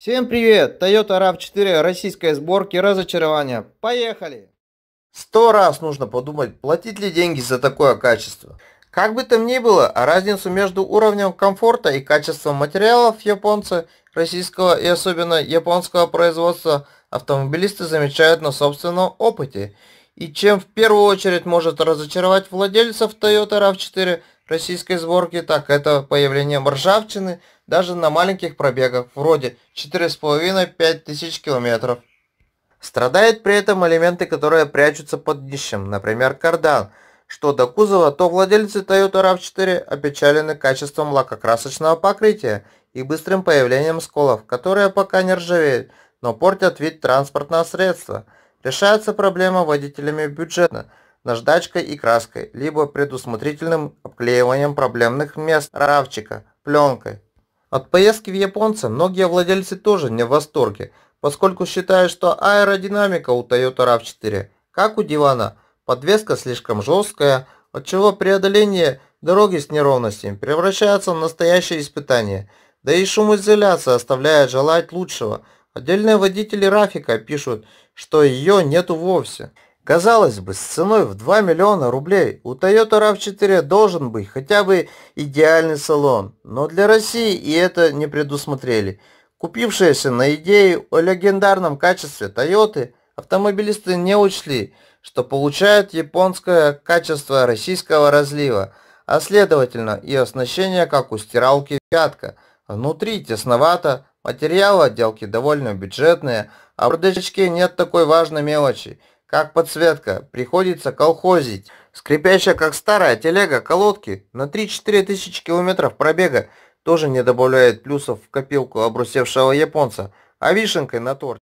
Всем привет! Toyota RAV4 российской сборки разочарования. Поехали! Сто раз нужно подумать, платить ли деньги за такое качество. Как бы там ни было, разницу между уровнем комфорта и качеством материалов японца, российского и особенно японского производства автомобилисты замечают на собственном опыте. И чем в первую очередь может разочаровать владельцев Toyota RAV4 российской сборки, так это появление ржавчины – даже на маленьких пробегах, вроде 4,5-5 тысяч километров. Страдают при этом элементы, которые прячутся под днищем, например, кардан. Что до кузова, то владельцы Toyota RAV4 опечалены качеством лакокрасочного покрытия и быстрым появлением сколов, которые пока не ржавеют, но портят вид транспортного средства. Решается проблема водителями бюджетно, наждачкой и краской, либо предусмотрительным обклеиванием проблемных мест равчика, пленкой. От поездки в японца многие владельцы тоже не в восторге, поскольку считают, что аэродинамика у Toyota RAV4, как у дивана, подвеска слишком жесткая, отчего преодоление дороги с неровностями превращается в настоящее испытание, да и шумоизоляция оставляет желать лучшего. Отдельные водители Рафика пишут, что ее нету вовсе. Казалось бы, с ценой в 2 миллиона рублей у Toyota RAV4 должен быть хотя бы идеальный салон, но для России и это не предусмотрели. Купившиеся на идею о легендарном качестве Toyota автомобилисты не учли, что получают японское качество российского разлива, а следовательно и оснащение как у стиралки пятка. Внутри тесновато, материалы отделки довольно бюджетные, а в бардачке нет такой важной мелочи – как подсветка, приходится колхозить. Скрипящая, как старая телега колодки, на 3-4 тысячи километров пробега тоже не добавляет плюсов в копилку обрусевшего японца, а вишенкой на торт.